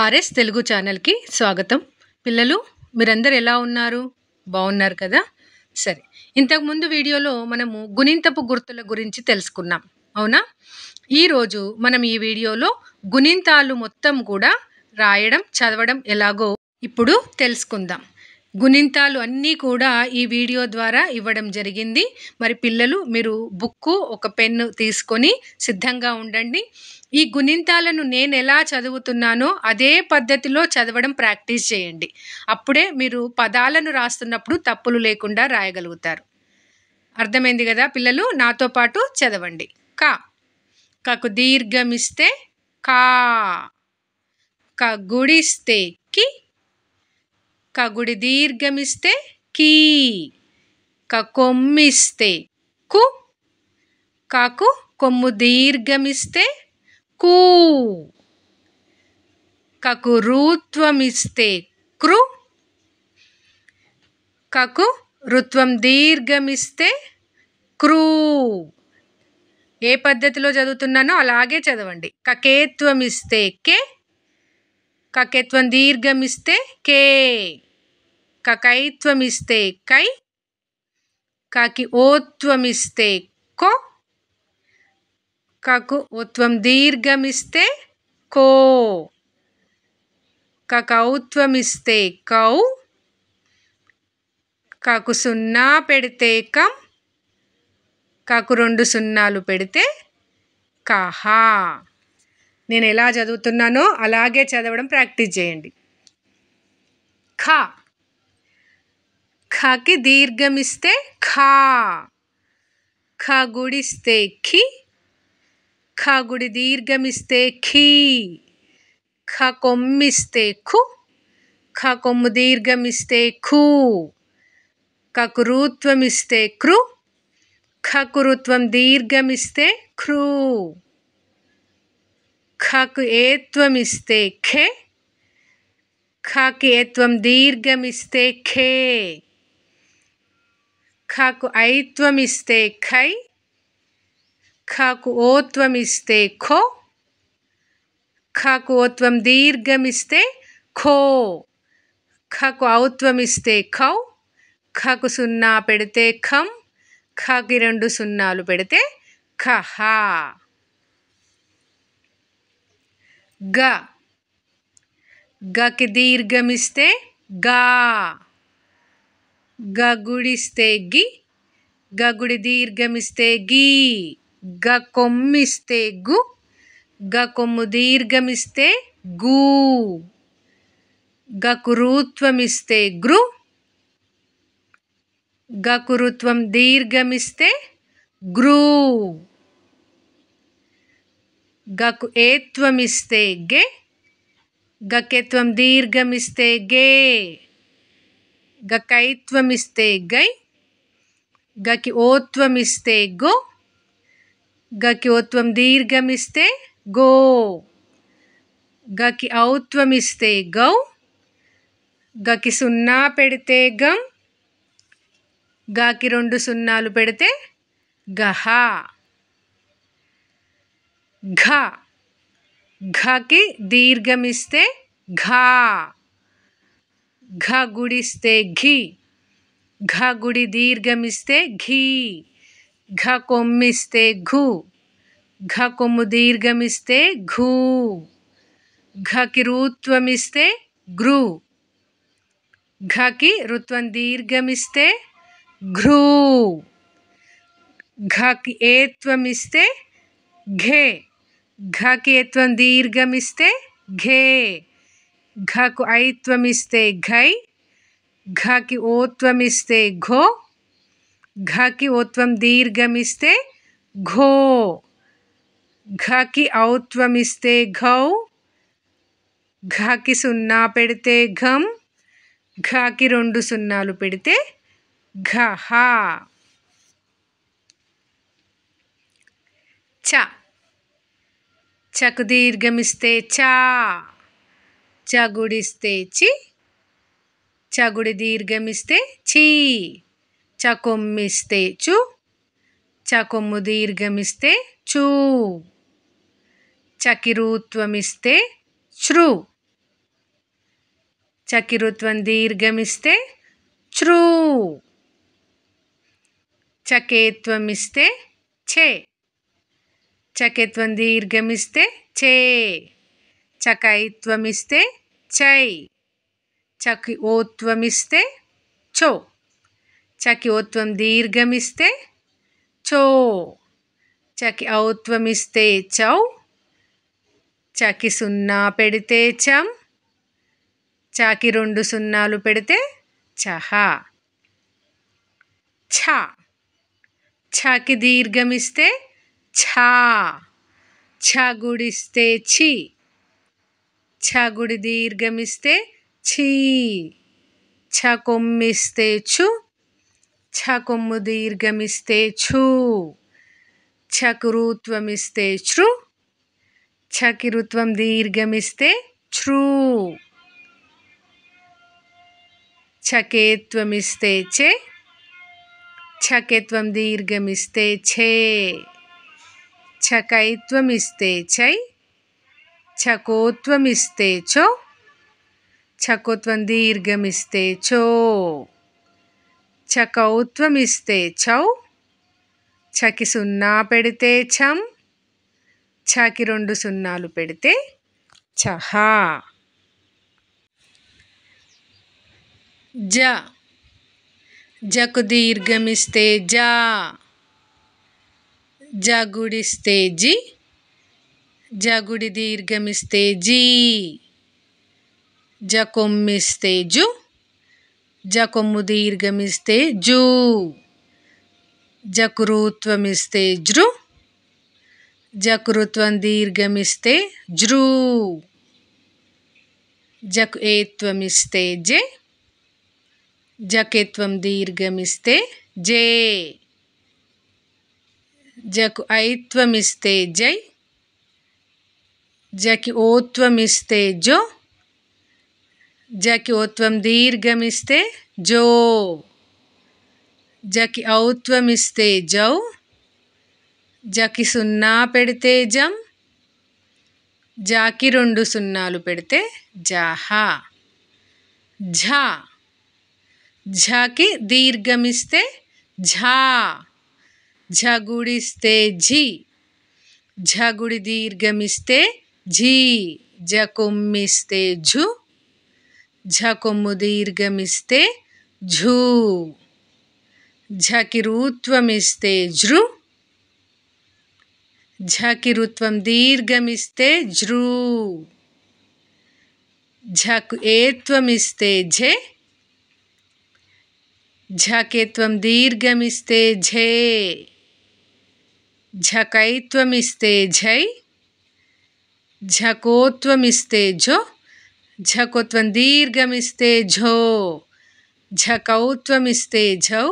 RS Telugu ఛానల్కి స్వాగతం పిల్లలు మీరందరు ఎలా ఉన్నారు బాగున్నారు కదా సరే ఇంతకుముందు వీడియోలో మనము గుణింతపు గుర్తుల గురించి తెలుసుకున్నాం అవునా ఈరోజు మనం ఈ వీడియోలో గుణింతాలు మొత్తం కూడా రాయడం చదవడం ఎలాగో ఇప్పుడు తెలుసుకుందాం గుణింతాలు అన్నీ కూడా ఈ వీడియో ద్వారా ఇవ్వడం జరిగింది మరి పిల్లలు మీరు బుక్కు ఒక పెన్ను తీసుకొని సిద్ధంగా ఉండండి ఈ గుణింతాలను నేను ఎలా చదువుతున్నానో అదే పద్ధతిలో చదవడం ప్రాక్టీస్ చేయండి అప్పుడే మీరు పదాలను రాస్తున్నప్పుడు తప్పులు లేకుండా రాయగలుగుతారు అర్థమైంది కదా పిల్లలు నాతో పాటు చదవండి కా కకు దీర్ఘమిస్తే కా కగుడిస్తే కి కగుడి దీర్ఘమిస్తే కీ కొమ్మిస్తే కు కాకు కొమ్ము దీర్ఘమిస్తే కు కకు రూత్వమిస్తే క్రు కకు రుత్వం దీర్ఘమిస్తే క్రూ ఏ పద్ధతిలో చదువుతున్నానో అలాగే చదవండి కకేత్వం ఇస్తే కే కకేత్వం దీర్ఘమిస్తే కే కకైత్వం ఇస్తే కై కాకి ఓత్వం ఇస్తే కో కకు ఉత్వం దీర్ఘమిస్తే కో కకౌత్వమిస్తే కౌ కకు సున్నా పెడితే కం కాకు రెండు సున్నాలు పెడితే కహా నేను ఎలా చదువుతున్నానో అలాగే చదవడం ప్రాక్టీస్ చేయండి ఖ ఖకి దీర్ఘమిస్తే ఖా ఖ గుడిస్తే ఖి ಖ ಗುಡಿ ದೀರ್ಘಮಿಸ್ತೆ ಖೀ ಖ ಕೊಮ್ಮಿಸ್ತೆ ಖು ಖ ಕೊಮ್ಮು ದೀರ್ಘಮಿಸ್ತೆ ಖೂ ಕಕುರುತ್ವಮಿಸ್ತೆ ಕ್ರು ಖ ಕುರುತ್ವಂ ದೀರ್ಘಮಿಸ್ತೆ ಖ್ರೂ ಖಕು ಏತ್ವಮಿಸ್ತೆ ಖೆ ಖಾಕು ಏತ್ವಂ ದೀರ್ಘಮಿಸ್ತೆ ಖೇ ಖಾಕು ಐತ್ವಮಿಸ್ತೆ ಖೈ ఖకు ఓత్వం ఇస్తే ఖో ఖకు ఓత్వం దీర్ఘమిస్తే ఖో ఖకు ఔత్వం ఇస్తే ఖౌ ఖకు సున్నా పెడితే ఖం ఖకి రెండు సున్నాలు పెడితే ఖహ గ గకి దీర్ఘమిస్తే గా గగుడిస్తే గి గగుడి దీర్ఘమిస్తే గీ గకొమ్మిస్తే గు గకొమ్ముదీర్ఘమిస్తే గూ గకురుత్వమిస్తే గృ గకురుత్వం దీర్ఘమిస్తే గ్రూ గకు ఏత్వమిస్తే గే గకెత్వం దీర్ఘమిస్తే గే గకైత్వమిస్తే గై గకి ఓత్వమిస్తే గో ग की ओत्व दीर्घमस्ते गो गौत्वस्ते गौ गुना पड़ते गम गाकि रू सुना पड़ते गह घ घ की दीर्घमस्ते घ गुड़स्ते घी घ गुड़ी दीर्घमस्ते घी घ को मिस्ते घू घ को मुदीर्घमिस्ते घू घ की रुत्वमिस्ते घ्रू घ की रुत्वन दीर्घमिस्ते घ्रू घ की एत्वमिस्ते घे घ की एत्वन दीर्घमिस्ते घे घ को ऐत्वमिस्ते घई घ की ओत्वमिस्ते घो ఘకి ఓత్వం దీర్ఘమిస్తే ఘో ఘకి ఔత్వమిస్తే ఘౌ ఘకి సున్నా పెడితే ఘం ఘకి రెండు సున్నాలు పెడితే ఘహ చ చకు దీర్ఘమిస్తే చా చగుడిస్తే చి చగుడి దీర్ఘమిస్తే చీ చకొమ్మిస్తే చు చకొమ్ము దీర్ఘమిస్తే చూ చకిరుత్వమిస్తే శ్రు చకిరుత్వం దీర్ఘమిస్తే శ్రు చకేత్వమిస్తే చే చకేత్వం దీర్ఘమిస్తే ఛే చకైత్వమిస్తే చై చకి ఓత్వమిస్తే చో చకి ఓత్వం దీర్ఘమిస్తే చో చకి ఔత్వమిస్తే చౌ చకి సున్నా పెడితే చం చాకి రెండు సున్నాలు పెడితే చహ ఛ ఛాకి దీర్ఘమిస్తే ఛా ఛా గుడిస్తే ఛీ ఛా గుడి దీర్ఘమిస్తే ఛీ ఛా కొమ్మిస్తే చు ಛ ಕೊಮ್ಮು ದೀರ್ಘಮಿಸ್ತೆ ಛೂ ಛ ಕುರುತ್ವಮಿಸ್ತೆ ಛೃ ಛ ಕಿರುತ್ವಂ ದೀರ್ಘಮಿಸ್ತೆ ಛ್ರೂ ಛಕೇತ್ವಮಿಸ್ತೆ ಛೆ ಛಕೆತ್ವಂ ದೀರ್ಘಮಿಸ್ತೆ ಛೇ ಛಕೈತ್ವಮಿಸ್ತೆ ಛೈ ಛಕೋತ್ವಮಿಸ್ತೆ ಛೋ చకౌత్వమిస్తే చౌ చకి సున్నా పెడితే చం చకి రెండు సున్నాలు పెడితే చహా జ జకు దీర్ఘమిస్తే జా జగుడిస్తే జి జగుడి దీర్ఘమిస్తే జీ జకొమ్మిస్తే జు जकोमुदीर्घमस्ते जू जकुरुत्वस्ते जृ जकुरुत्व दीर्घमस्ते जृ जकेत्वस्ते जे जकेत्व दीर्घमस्ते जे जकु ऐत्वस्ते जै जकि जो जकि ओत्व दीर्घमस्ते जो जकि औत्वस्ते जौ जकि सुन्ना पड़ते जम जाकि रू सुते जाहा झा की दीर्घमस्ते झा झगुड़स्ते झी झगुड़ी दीर्घमस्ते झी झकुमस्ते झु झकोम दीर्घमस्ते झू झकिस्ते झ्रु झकिव दीर्घमस्ते झ्रु झकमस्ते झे झके दीर्घमस्ते झे झकमस्ते झै झकोत्वस्ते झो ఝకోత్వం దీర్ఘమిస్తే ఝో ఝకౌత్వమిస్తే ఝౌ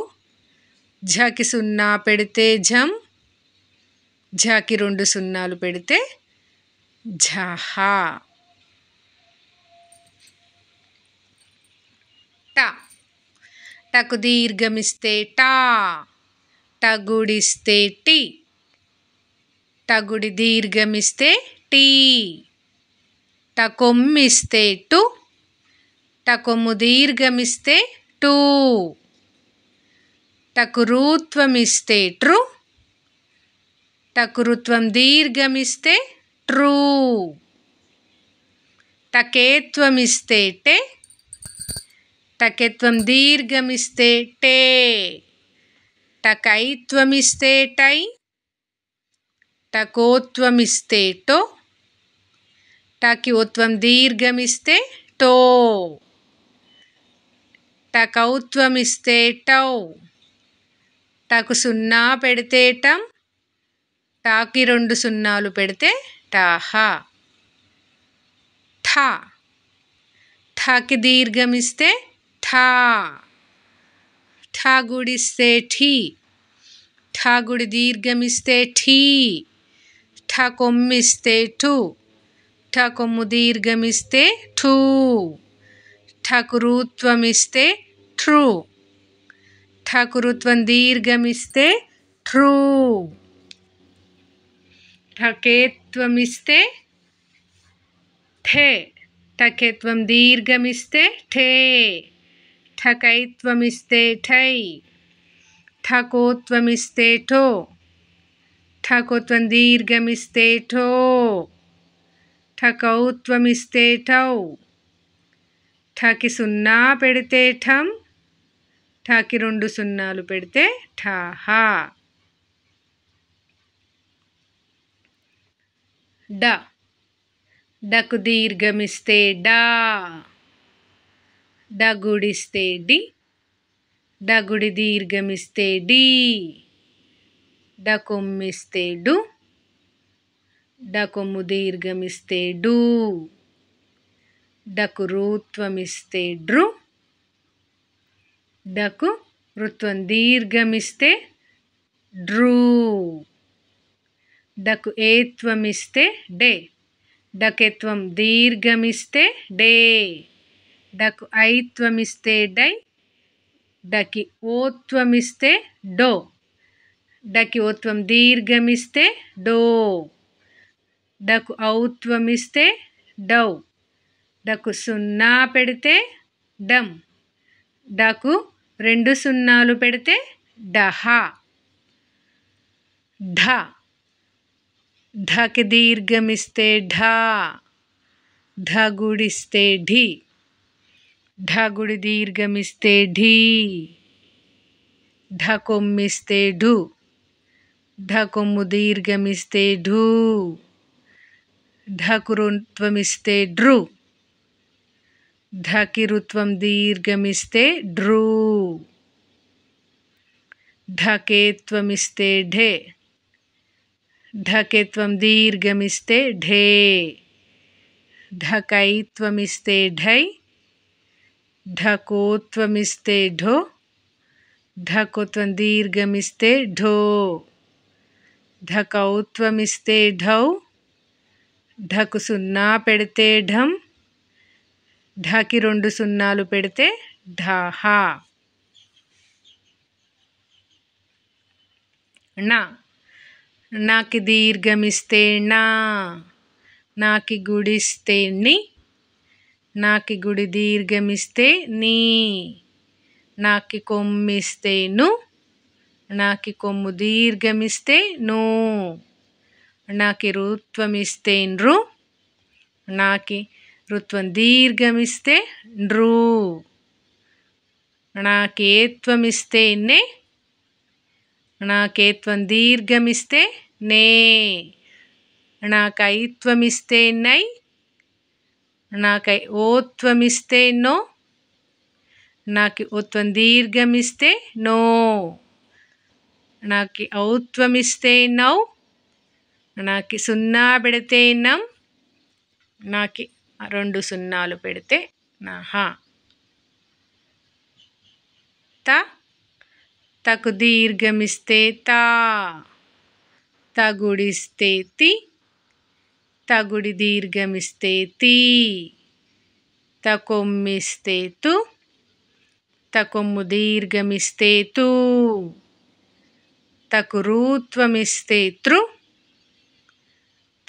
ఝకి సున్నా పెడితే ఝం ఝకి రెండు సున్నాలు పెడితే ఝహ ట టకు దీర్ఘమిస్తే టా టగుడిస్తే టి టగుడి దీర్ఘమిస్తే టీ ಟಕೊಮ್ಮಿಸ್ತೆ ಟು ಟಕೊಮ್ಮು ದೀರ್ಘಮಿಸ್ತೆ ಟೂ ಟಕುರುತ್ವಮಿಸ್ತೆ ಟ್ರು ಟಕುರುತ್ವಂ ದೀರ್ಘಮಿಸ್ತೆ ಟ್ರೂ ಟಕೇತ್ವಮಿಸ್ತೆ ಟೆ ಟಕೆತ್ವಂ ದೀರ್ಘಮಿಸ್ತೆ ಟೇ ಟಕೈತ್ವಮಿಸ್ತೆ ಟೈ ಟಕೋತ್ವಮಿಸ್ತೆ ಟೋ టకి ఉత్వం దీర్ఘమిస్తే టో టకౌత్వం ఇస్తే టౌ టకు సున్నా పెడితే టం టాకి రెండు సున్నాలు పెడితే టాహ ఠా ఠాకి దీర్ఘమిస్తే ఠా ఠా గుడిస్తే ఠీ ఠా గుడి దీర్ఘమిస్తే ఠీ ఠా కొమ్మిస్తే టూ ठकोमु ठू ठकुरुत्वमिस्ते ट्रू ठकुरुत्वं दीर्घमिस्ते ट्रू ठकेत्वमिस्ते ठे ठकेत्वं दीर्घमिस्ते ठे ठकैत्वमिस्ते ठै ठकोत्वमिस्ते ठो ठकोत्वं दीर्घमिस्ते ठो ఠకౌ త్వమిస్తే ఠౌ ఠకి సున్నా పెడితే ఠం ఠకి రెండు సున్నాలు పెడితే ఠహా డ డకు దీర్ఘమిస్తే డా డగుడిస్తే డి డగుడి దీర్ఘమిస్తే డి డకుమ్మిస్తే డు డ కొమ్ము దీర్ఘమిస్తే డూ డకు ఋత్వమిస్తే డ్రు డకు ఋత్వం దీర్ఘమిస్తే డ్రూ డకు ఏత్వమిస్తే డే డకెత్వం దీర్ఘమిస్తే డే డకు ఐత్వమిస్తే డై డకి ఓత్వమిస్తే డో డకి ఓత్వం దీర్ఘమిస్తే డో డకు ఔత్వమిస్తే డౌ డకు సున్నా పెడితే డమ్ డకు రెండు సున్నాలు పెడితే డహ ఢ ఢకి దీర్ఘమిస్తే ఢా ఢగుడిస్తే ఢి ఢగుడి దీర్ఘమిస్తే ఢీ ఢకొమ్మిస్తే ఢు ఢకొమ్ము దీర్ఘమిస్తే ఢూ ढकुरुत्वमिस्ते ड्रु ढकिरुत्वं दीर्घमिस्ते ड्रू ढकेत्वमिस्ते ढे ढकेत्वम दीर्घमिस्ते ढे ढकैत्वमिस्ते ढै ढकोत्वमिस्ते ढो ढकोत्वं दीर्घमिस्ते ढो ढकौत्वमिस्ते ढौ ఢకు సున్నా పెడితే ఢం ఢకి రెండు సున్నాలు పెడితే ఢహా నా నాకి దీర్ఘమిస్తే నా నాకి గుడిస్తే ని నాకి గుడి దీర్ఘమిస్తే నీ నాకి కొమ్మిస్తే ను నాకి కొమ్ము దీర్ఘమిస్తే నో ಣಾಕಿ ಋತ್ವಮಿಸ್ತೆ ಇನ್ರು ಣಾಕಿ ಋತ್ವನ್ ದೀರ್ಘಮಿಸ್ತೆ ನೃ ಅಣಾಕೇತ್ವಮಿಸ್ತೆ ಏತ್ವಮಿಸ್ತೆ ನೆ ಣಾಕೇತ್ವನ್ ದೀರ್ಘಮಿಸ್ತೆ ನೇ ಅಣಾಕೈತ್ವಮಿಸ್ತೆ ಇನ್ನೈ ಣಾಕೈ ಓತ್ವಮಿಸ್ತೆ ಇನ್ನೋ ಣಾಕಿ ಒತ್ವನ್ ದೀರ್ಘಮಿಸ್ತೆ ನೋ ಣಾಕಿ ಔತ್ವಮಿಸ್ತೆ ಇನ್ನೌ నాకు సున్నా పెడితే నం నాకి రెండు సున్నాలు పెడితే నహ త తకు దీర్ఘమిస్తే తా తగుడిస్తే తి తగుడి దీర్ఘమిస్తే తీ తకొమ్మిస్తే తు తకొమ్ము దీర్ఘమిస్తే తూ తకు రూత్వమిస్తే తృ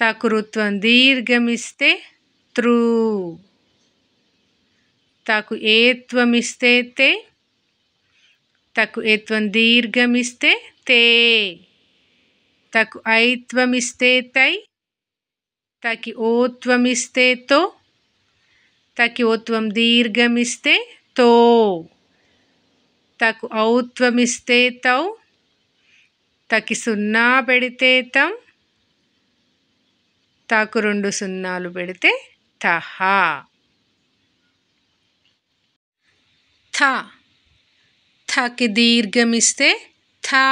తకృత్వం దీర్ఘమిస్తే త్రూ తకు ఏత్వమిస్తే తే తకు ఏత్వం దీర్ఘమిస్తే తే తకు ఐత్వమిస్తే తై తకి ఓత్వమిస్తే తో తకి ఓత్వం దీర్ఘమిస్తే తో తకు ఔత్వమిస్తే తౌ తకి సున్నా పెడితే తం తాకు రెండు సున్నాలు పెడితే తహ థ థకి దీర్ఘమిస్తే థా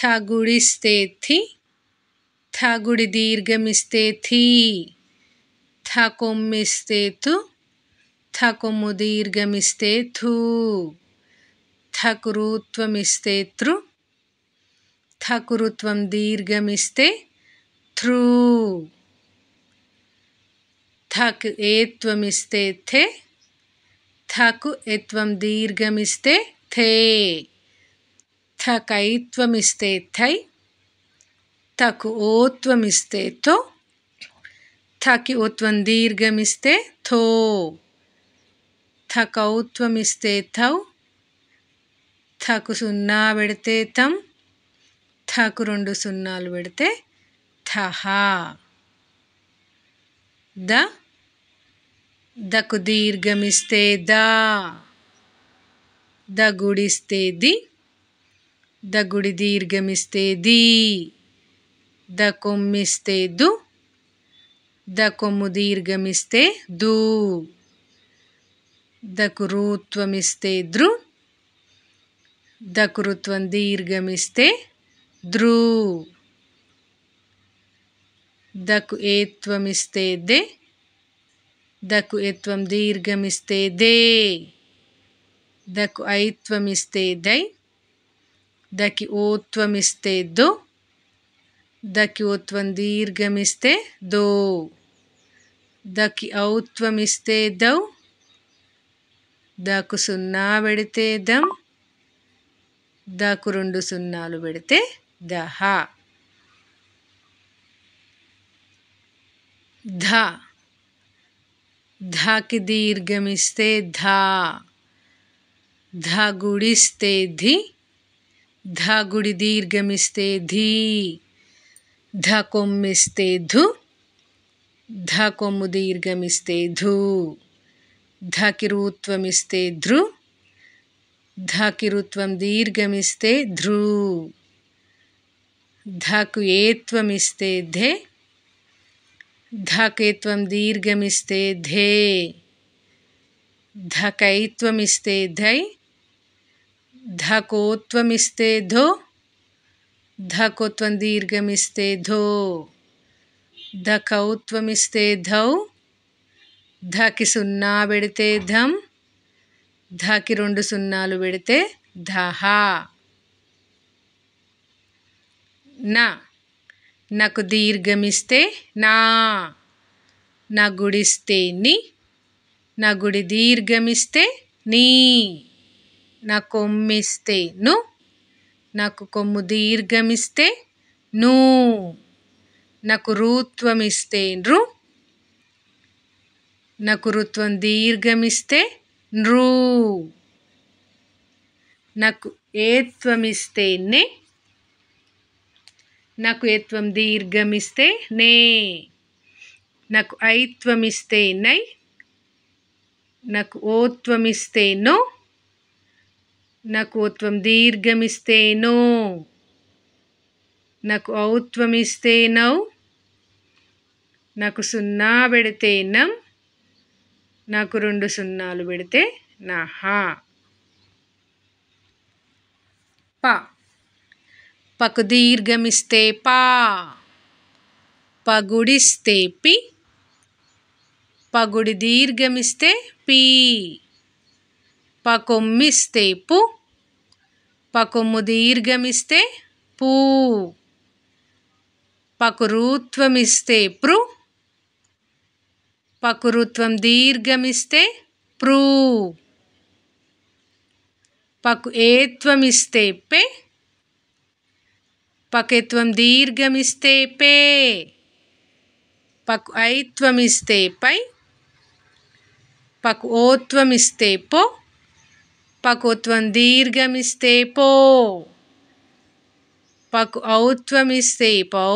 థ గుడిస్తే థి థ గుడి దీర్ఘమిస్తే థి థ కొమ్మిస్తే తు థ దీర్ఘమిస్తే థూ థకు రుత్వమిస్తే తృ థకు దీర్ఘమిస్తే थ्रू थक एत्वमिस्ते थे थकु एत्वम दीर्घमिस्ते थे थकैत्वमिस्ते थै थकु ओत्वमिस्ते थो थकि ओत्वं दीर्घमिस्ते थो थकौत्वमिस्ते थौ थकु సున్నా పెడితే తం థకు రెండు సున్నాలు పెడితే ದ ದಕು ದೀರ್ಘಮಿಸ್ತೆ ದ ದ ಗುಡಿಸ್ತೆ ದಿ ದ ಗುಡಿ ದೀರ್ಘಮಿಸ್ತೆ ದಿ ದ ಕೊಮ್ಮಿಸ್ತೆ ದು ದ ಕೊಮ್ಮು ದೀರ್ಘಮಿಸ್ತೆ ದು ದ ಕುರುತ್ವಮಿಸ್ತೆ ದ್ರು ದ ಕುರುತ್ವಂ ದೀರ್ಘಮಿಸ್ತೆ ದ್ರೂ ದಕು ಏತ್ವಮಿಸ್ತೆ ದಕು ಏತ್ವಂ ದೀರ್ಘಮಿಸ್ತೆ ದೇ ದಕು ಐತ್ವಮಿಸ್ತೆ ದೈ ದಕಿ ಓತ್ವಮಿಸ್ತೆ ದಕಿ ಓತ್ವಂ ದೀರ್ಘಮಿಸ್ತೆ ದೋ ದಕಿ ಔತ್ವಮಿಸ್ತೆ ದೌ దాకు సున్నా పెడితే దం ಸುನ್ನಾಲು రెండు సున్నాలు ध ध की दीर्घमिस्ते धा धा गुड़िस्ते धि धा गुड़ी दीर्घमिस्ते धी ध कोमिस्ते धु धा कोम दीर्घमिस्ते धू धा किरुत्वमिस्ते ध्रु ध किरुत्वम दीर्घमिस्ते ध्रु ध कुएत्वमिस्ते धे धकेत्वं दीर्घमिस्ते धे धकैत्वमिस्ते धै धकोत्वमिस्ते धो धकोत्वं दीर्घमिस्ते धो धकौत्वमिस्ते धौ ధకి सुन्ना बेड़ते धम ధకి రెండు సున్నాలు बेड़ते ధహ ना నాకు దీర్ఘమిస్తే నా నా గుడిస్తే ని నా గుడి దీర్ఘమిస్తే నీ నా కొమ్మిస్తే ను నాకు కొమ్ము దీర్ఘమిస్తే నూ నాకు ఋత్వమిస్తే నృ నాకు రుత్వం దీర్ఘమిస్తే నృ నాకు ఏత్వమిస్తే నే నాకు ఎత్వం దీర్ఘమిస్తే నే నాకు ఐత్వమిస్తే నై నాకు ఓత్వమిస్తే నో నాకు ఓత్వం దీర్ఘమిస్తే నో నాకు ఔత్వమిస్తే నౌ నాకు సున్నా పెడితే నం నాకు రెండు సున్నాలు పెడితే నాహా పా పకు దీర్ఘమిస్తే పా పగుడిస్తే పి పగుడి దీర్ఘమిస్తే పి పకొమ్మిస్తే పు పకొమ్ము దీర్ఘమిస్తే పూ పకురుత్వమిస్తే ప్రు పకురుత్వం దీర్ఘమిస్తే ప్రూ పకు ఏత్వమిస్తే పె పకెత్వం దీర్ఘమిస్తే పే పక్ ఐత్వమిస్తే పై పకు ఓత్వమిస్తే పో పకోత్వం దీర్ఘమిస్తే పో పకు ఔత్వమిస్తే పౌ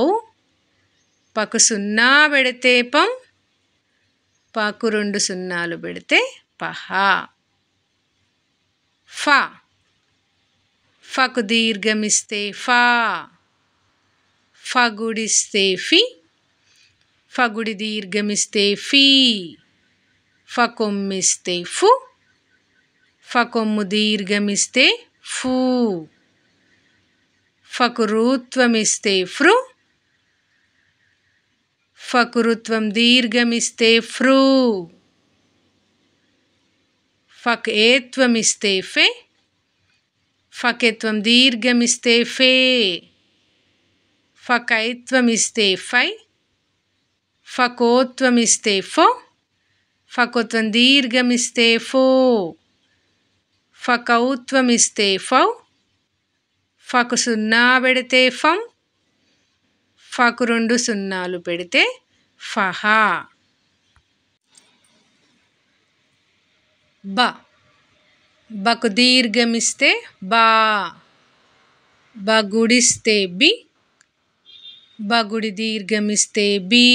పకు సున్నా పెడితే పం పకు రెండు సున్నాలు పెడితే పహ ఫ ఫకు దీర్ఘమిస్తే ఫా fu fu Faguristhefi, Fagurdirgamisthefi, Facommisthefu, Facommudirgamisthefu, Facurutvamisthefru, Facurutvamdirgamisthefru, Facetvamisthefe, Facetvamdirgamisthefe, Facetvamdirgamisthefe, ఫకైత్వమిస్తే ఫై ఫకోత్వమిస్తే ఫో ఫకోత్వం దీర్ఘమిస్తే ఫో ఫకౌత్వమిస్తే ఫౌ ఫకు సున్నా పెడితే ఫం ఫకు రెండు సున్నాలు పెడితే ఫహా బ బకు దీర్ఘమిస్తే బా బ గుడిస్తే బి బగుడి దీర్ఘమిస్తే బీ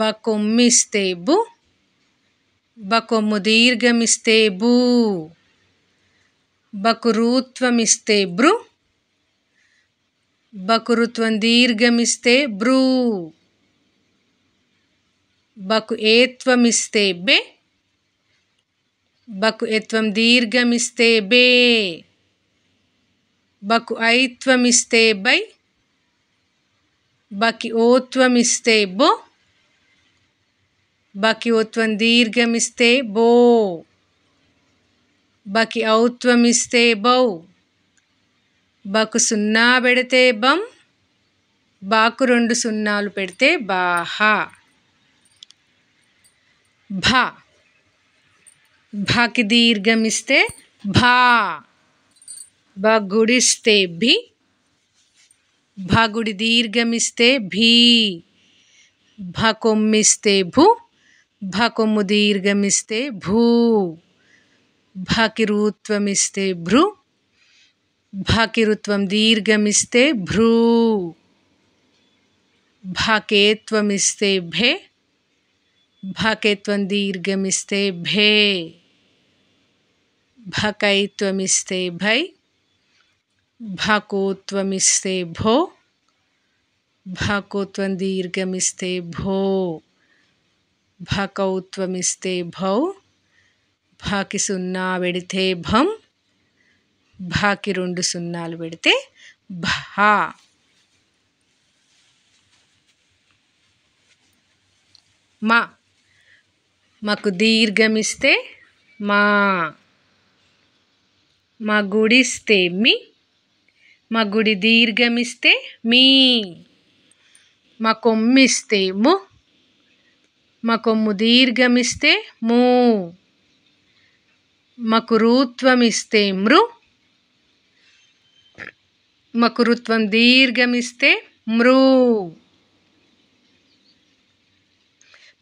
బకొమ్మిస్తే బు బకొమ్ము దీర్ఘమిస్తే బూ బకురుత్వమిస్తే బ్రు బకురుత్వం దీర్ఘమిస్తే బ్రూ బకు ఏత్వమిస్తే బే బకు ఎత్వం దీర్ఘమిస్తే బే బకు ఐత్వమిస్తే బై బకి బకిఓత్వమిస్తే బో బకి ఓత్వం దీర్ఘమిస్తే బో బకి ఔత్వమిస్తే బౌ బకు సున్నా పెడితే బం బాకు రెండు సున్నాలు పెడితే బాహా భ భాకి దీర్ఘమిస్తే భా గుడిస్తే భి भागुड़ दीर्घमस्ते भी भकोमस्ते भु भकोम दीर्घमस्ते भू भाकिस्ते भ्रु भाकिव दीर्घमस्ते भ्रू भाकेस्ते भे भाकेत्व दीर्घमस्ते भे भकैत्वस्ते भई భకోత్వమిస్తే భో భకోత్వం దీర్ఘమిస్తే భో భకౌత్వమిస్తే భౌ భాకి సున్నా పెడితే భం భాకి రెండు సున్నాలు పెడితే భ మా మాకు దీర్ఘమిస్తే మా మా గుడిస్తే మీ మా గుడి దీర్ఘమిస్తే మీ మా కొమ్మిస్తే ము మా కొమ్ము దీర్ఘమిస్తే మూ మాకు రుత్వమిస్తే మృ మాకు రుత్వం దీర్ఘమిస్తే మృ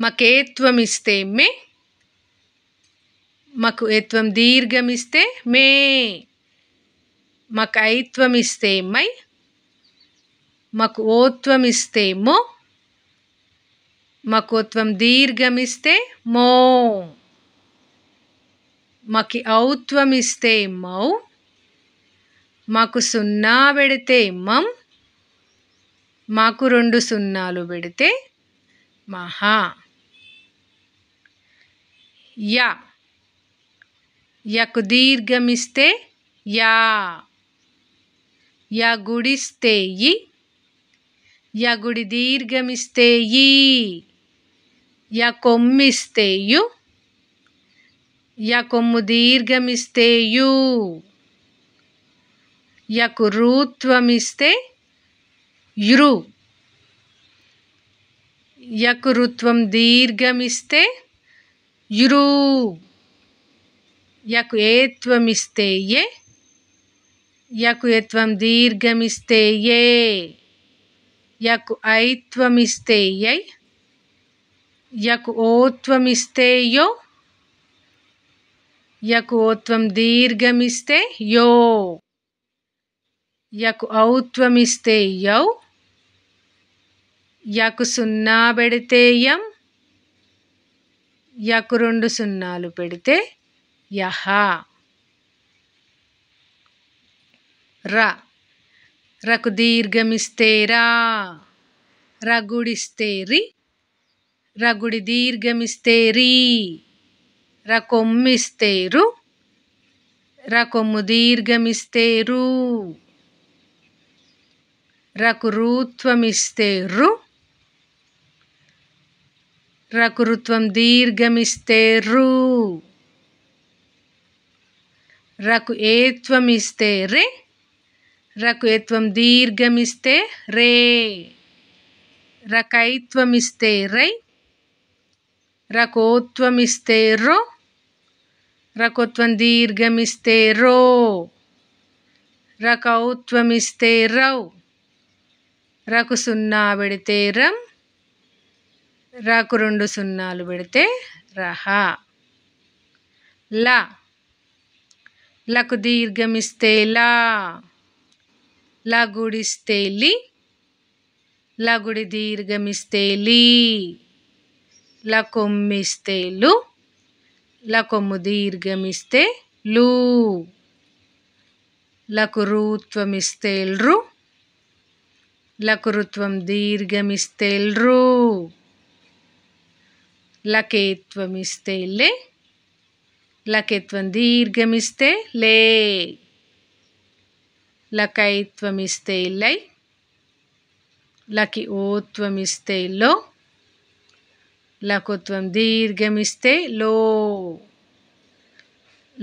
మకేత్వమిస్తే మే మాకు ఏత్వం దీర్ఘమిస్తే మే మాకు ఇస్తే మై మాకు ఇస్తే మో మాకు ఓత్వం దీర్ఘమిస్తే మో మాకు ఇస్తే మౌ మాకు సున్నా పెడితే మం మాకు రెండు సున్నాలు పెడితే మహా యా యకు దీర్ఘమిస్తే యా या गुड़स्ते या गुड़ दीर्घमस्ते या कोमस्ते या कोम दीर्घमस्ते या कुरुत्वमस्ते युरु या कुरुत्व दीर्घमस्ते युरु या कुत्वमस्ते ये యకు యత్వం దీర్ఘమిస్తే ఏ యకు ఐత్వమిస్తే యై యకు ఓత్వమిస్తే యో యకు ఓత్వం దీర్ఘమిస్తే యో యకు ఔత్వమిస్తే యౌ యకు సున్నా పెడితే యం యకు రెండు సున్నాలు పెడితే యహ ర రకు దీర్ఘమిస్తేరా రగుడిస్తేరి రగుడి దీర్ఘమిస్తేరీ రకొమ్మిస్తేరు రకొమ్ము దీర్ఘమిస్తేరు రకురుత్వమిస్తేరు రకురుత్వం దీర్ఘమిస్తేరు రకు ఏత్వమిస్తేరే రకయత్వం దీర్ఘమిస్తే రే రకైత్వమిస్తే రై రకోత్వమిస్తే రో రకోత్వం దీర్ఘమిస్తే రో రకౌత్వమిస్తే రౌ రకు సున్నా పెడితే రం రకు రెండు సున్నాలు పెడితే రహ ల లకు దీర్ఘమిస్తే లా ಲಗುಡಿಸ್ತೇಲಿ ಲಗುಡಿ ದೀರ್ಘಮಿಸ್ತೇಲಿ ಲಕೊಮ್ಮಿಸ್ತೇಲು ಲಕೊಮ್ಮು ದೀರ್ಘಮಿಸ್ತೆ ಲೂ ಲಕುರುತ್ವಮಿಸ್ತೇಲ್ರು ಲಕುರುತ್ವಂ ದೀರ್ಘಮಿಸ್ತೇಲ್ರು ಲಕೇತ್ವಮಿಸ್ತೇಲೆ ಲಕೇತ್ವಂ ದೀರ್ಘ ಲೇ లకై త్వమిస్తే లకి ఓ త్వమిస్తే లో లకుత్వం దీర్ఘమిస్తే లో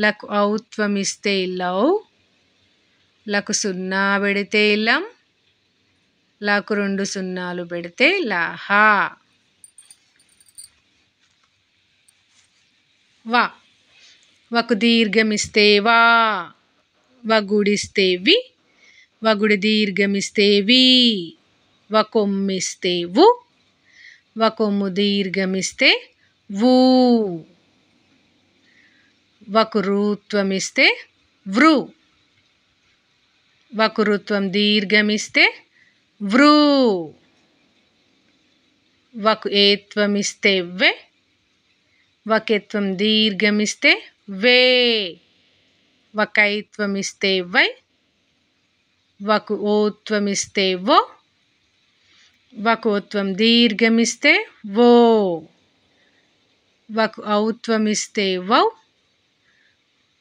లకు ఔత్వమిస్తే లౌ లకు సున్నా పెడితే ఇల్లం లకు రెండు సున్నాలు పెడితే లహా వా వకు దీర్ఘమిస్తే వా వగుడిస్తే వి వగుడి దీర్ఘమిస్తేవి వకొమ్మిస్తే ఉ వకొమ్ము దీర్ఘమిస్తే వూ వకురుత్వమిస్తే వృ వకురుత్వం దీర్ఘమిస్తే వృ వకు ఏత్వమిస్తే వె వకెత్వం దీర్ఘమిస్తే వే వకైత్వమిస్తే వై వకు ఓత్వమిస్తే వో వకోత్వం దీర్ఘమిస్తే వో వకు ఔత్వమిస్తే వౌ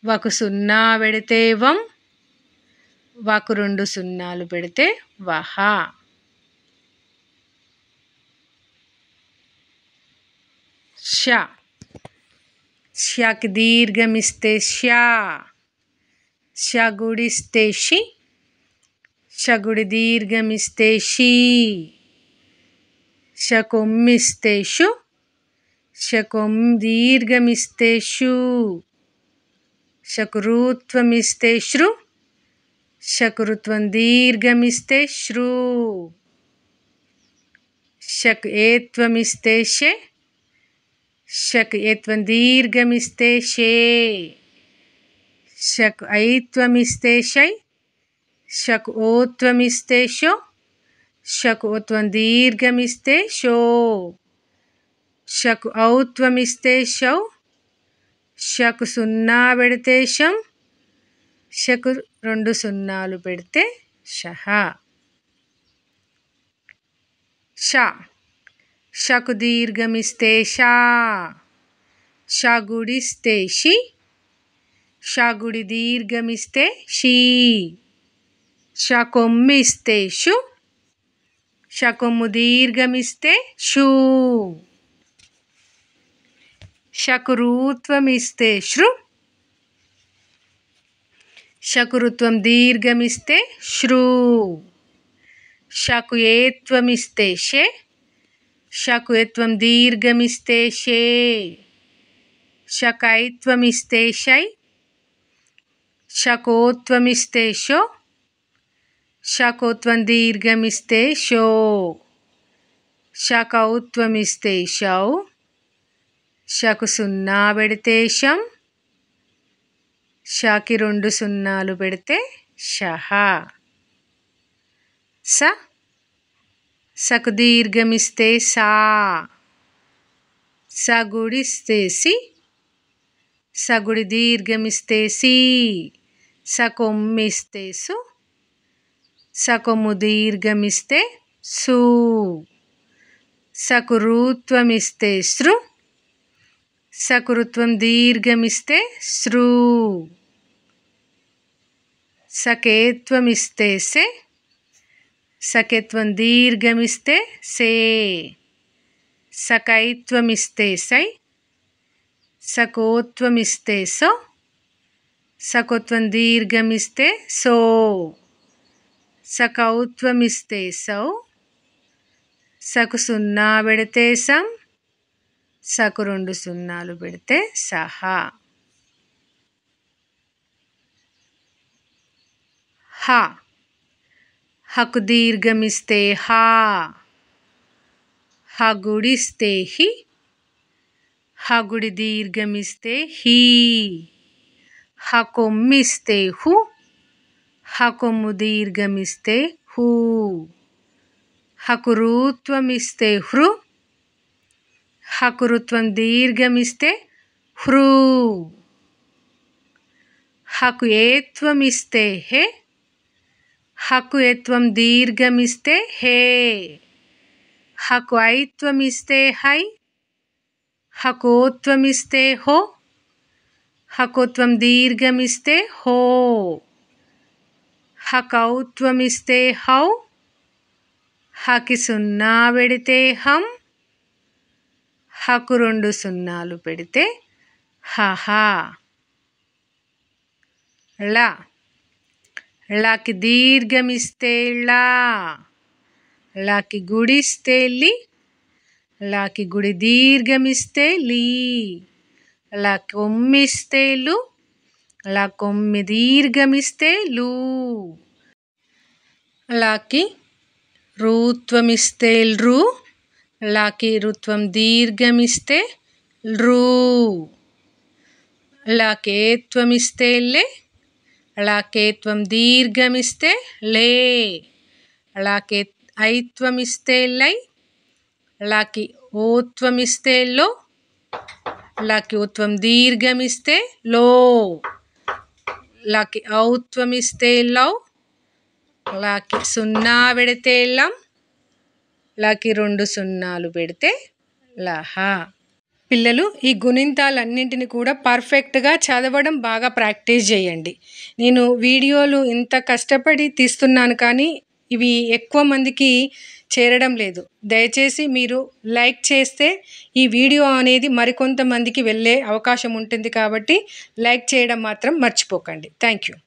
వకు సున్నా పెడితే వం వకు రెండు సున్నాలు పెడితే వహ ష్యాకి దీర్ఘమిస్తే ష్యా గుడిస్తే షి ಶಗುಡಿದೀರ್ಘಮಿಸ್ತೆ ಶೀ ಶಕೊಮ್ಮಿಸ್ತೆ ಶಕುಂ ಶಕೊಂ ದೀರ್ಘಮಿಸ್ತೆ ಶು ಶಕುರುತ್ವಂ ದೀರ್ಘಮಿಸ್ತೆ ಶಕ್ ಏತ್ವಮಿಸ್ತೆ ಶೆ ಶಕ್ ಏತ್ವಂ ದೀರ್ಘಮಿಸ್ತೆ ಶೇ ಶಕ್ ಐತ್ವಮಿಸ್ತೆ ಶೈ శకోత్వం ఇస్తే షో శకోత్వం దీర్ఘమిస్తే షో షకు ఔత్వం ఇస్తే షౌ షకు సున్నా పెడితే షం షకు రెండు సున్నాలు పెడితే షహ షా షకు దీర్ఘమిస్తే షా షగుడిస్తే షి షగుడి దీర్ఘమిస్తే షీ షకొమ్మిస్తే షు షకొమ్ము దీర్ఘమిస్తే షూ షకురుత్వమిస్తే శృ శకురుత్వం దీర్ఘమిస్తే శ్రూ షకు ఏత్వమిస్తే షే శకుయత్వం దీర్ఘమిస్తే షే షకైత్వమిస్తే షై షకోత్వమిస్తే షో షకోత్వం దీర్ఘమిస్తే షో శకౌత్వమిస్తే షౌ శకు సున్నా పెడితే షం షాకి రెండు సున్నాలు పెడితే షహ స సకు దీర్ఘమిస్తే సా సగుడిస్తే సి సగుడి దీర్ఘమిస్తే సి సకొమ్మిస్తే సు సకము దీర్ఘమిస్తే సు సకురుత్వం ఇస్తే శ్రు సకురుత్వం దీర్ఘమిస్తే శ్రు సకేత్వం ఇస్తే సే సకేత్వం దీర్ఘమిస్తే సే సకైత్వమిస్తే సై సకోత్వమిస్తే సో సకోత్వం దీర్ఘమిస్తే సో ಸಖೌತ್ವಿಸ್ತೆ ಸೌ ಸಕು ಸುನ್ನ ಬೆಡತೇ ಸಂ ಸಕು ರೂ ಸುನ್ನು ಬೆಡುತ್ತೆ ಸಹ ಹ ಕುೀರ್ಘಮಿಸ್ತೆ ಹಾ ಹಗುಡಿಸ್ತೇ ಹಿ ಹಗುಡಿ ದೀರ್ಘಮಿಸ್ತೆ ಹೀ ಹಕೊಮ್ಮಿಸ್ತೆ ಹು दीर्घमस्ते हू हकुरुत्वमिस्ते हृ हकुत्व दीर्घमस्ते हृ हकु हे हकुत्व दीर्घमस्ते हे हकुत्वस्ते हई हकोत्वस्ते हो हकोत्व दीर्घमस्ते हो హకౌ త్వమిస్తే హౌ హకి సున్నా పెడితే హం హకు రెండు సున్నాలు పెడితే హహా ళ ళకి దీర్ఘమిస్తే ళా లాకి గుడిస్తే లి లాకి గుడి దీర్ఘమిస్తే లీ లాకి ఒమ్మిస్తే లూ ల కొమ్మి దీర్ఘమిస్తే లూ లాకి ఋత్వమిస్తే రు లాకి ఋత్వం దీర్ఘమిస్తే రు లాకేత్వమిస్తే లే లాకేత్వం దీర్ఘమిస్తే లే లాకే ఐత్వమిస్తే లై లాకి ఓత్వమిస్తే లో లాకి ఉత్వం దీర్ఘమిస్తే లో లాకి ఇస్తే ఔత్వమిస్తేళ్ళవు లాకి సున్నా పెడితే ఎళ్ళం లాకి రెండు సున్నాలు పెడితే లహ పిల్లలు ఈ గుణింతాలన్నింటిని కూడా పర్ఫెక్ట్గా చదవడం బాగా ప్రాక్టీస్ చేయండి నేను వీడియోలు ఇంత కష్టపడి తీస్తున్నాను కానీ ఇవి ఎక్కువ మందికి చేరడం లేదు దయచేసి మీరు లైక్ చేస్తే ఈ వీడియో అనేది మరికొంతమందికి వెళ్ళే అవకాశం ఉంటుంది కాబట్టి లైక్ చేయడం మాత్రం మర్చిపోకండి థ్యాంక్ యూ